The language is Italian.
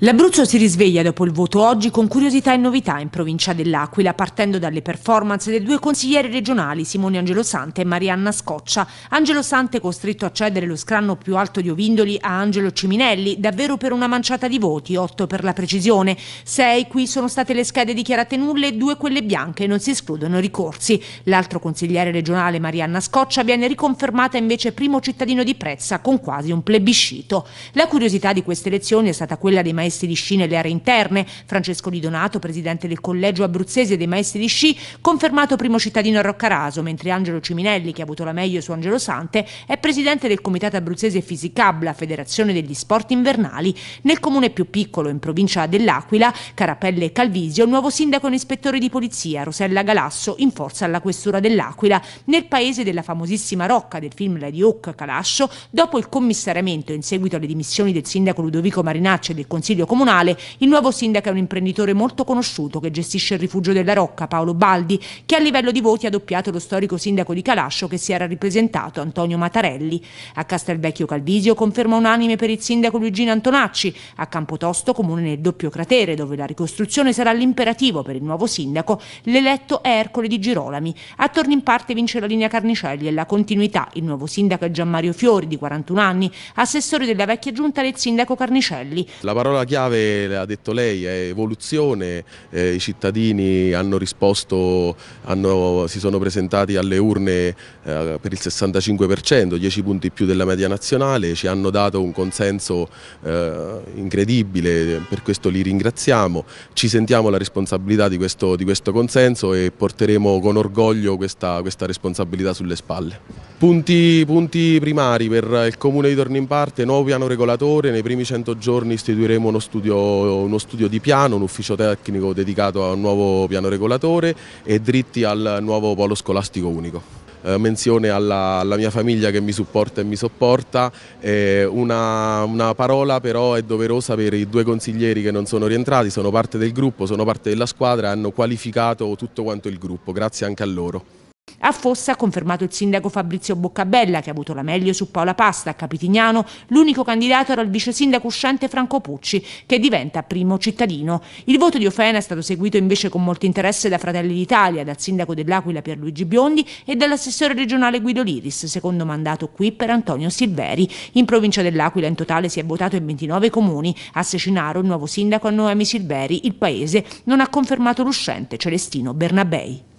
L'Abruzzo si risveglia dopo il voto oggi con curiosità e novità in provincia dell'Aquila, partendo dalle performance dei due consiglieri regionali, Simone Angelo Sante e Marianna Scoccia. Angelo Sante costretto a cedere lo scranno più alto di Ovindoli a Angelo Ciminelli, davvero per una manciata di voti, 8 per la precisione. 6 qui sono state le schede dichiarate nulle 2 quelle bianche, non si escludono ricorsi. L'altro consigliere regionale, Marianna Scoccia, viene riconfermata invece primo cittadino di Prezza con quasi un plebiscito. La curiosità di queste elezioni è stata quella dei maestri maestri di sci nelle aree interne. Francesco Di Donato, presidente del collegio abruzzese dei maestri di sci, confermato primo cittadino a Roccaraso, mentre Angelo Ciminelli, che ha avuto la meglio su Angelo Sante, è presidente del comitato abruzzese Fisicab, la federazione degli sport invernali, nel comune più piccolo in provincia dell'Aquila, Carapelle e Calvisio, il nuovo sindaco e ispettore di polizia, Rosella Galasso, in forza alla questura dell'Aquila, nel paese della famosissima rocca del film Lady Hawk Calascio, dopo il commissariamento in seguito alle dimissioni del sindaco Ludovico Marinacci e del consiglio Consiglio Comunale, il nuovo sindaco è un imprenditore molto conosciuto che gestisce il rifugio della Rocca, Paolo Baldi, che a livello di voti ha doppiato lo storico sindaco di Calascio che si era ripresentato, Antonio Mattarelli. A Castelvecchio Calvisio conferma unanime per il sindaco Luigino Antonacci, a Campotosto comune nel doppio cratere dove la ricostruzione sarà l'imperativo per il nuovo sindaco, l'eletto è Ercole di Girolami. Attorno in parte vince la linea Carnicelli e la continuità. Il nuovo sindaco è Gianmario Fiori di 41 anni, assessore della vecchia giunta del sindaco Carnicelli. La parola chiave, ha detto lei, è evoluzione, eh, i cittadini hanno risposto, hanno, si sono presentati alle urne eh, per il 65%, 10 punti più della media nazionale, ci hanno dato un consenso eh, incredibile, per questo li ringraziamo, ci sentiamo la responsabilità di questo, di questo consenso e porteremo con orgoglio questa, questa responsabilità sulle spalle. Punti, punti primari per il Comune di Tornimparte, nuovo piano regolatore, nei primi 100 giorni istituiremo uno studio, uno studio, di piano, un ufficio tecnico dedicato a un nuovo piano regolatore e dritti al nuovo polo scolastico unico. Eh, menzione alla, alla, mia famiglia che mi supporta e mi sopporta, eh, una, una, parola però è doverosa per i due consiglieri che non sono rientrati, sono parte del gruppo, sono parte della squadra, hanno qualificato tutto quanto il gruppo, grazie anche a loro. A Fossa ha confermato il sindaco Fabrizio Boccabella, che ha avuto la meglio su Paola Pasta. A Capitignano l'unico candidato era il vice sindaco uscente Franco Pucci, che diventa primo cittadino. Il voto di Ofena è stato seguito invece con molto interesse da Fratelli d'Italia, dal sindaco dell'Aquila Pierluigi Biondi e dall'assessore regionale Guido Liris, secondo mandato qui per Antonio Silveri. In provincia dell'Aquila in totale si è votato in 29 comuni. A Secinaro il nuovo sindaco a Noemi Silveri, il paese non ha confermato l'uscente Celestino Bernabei.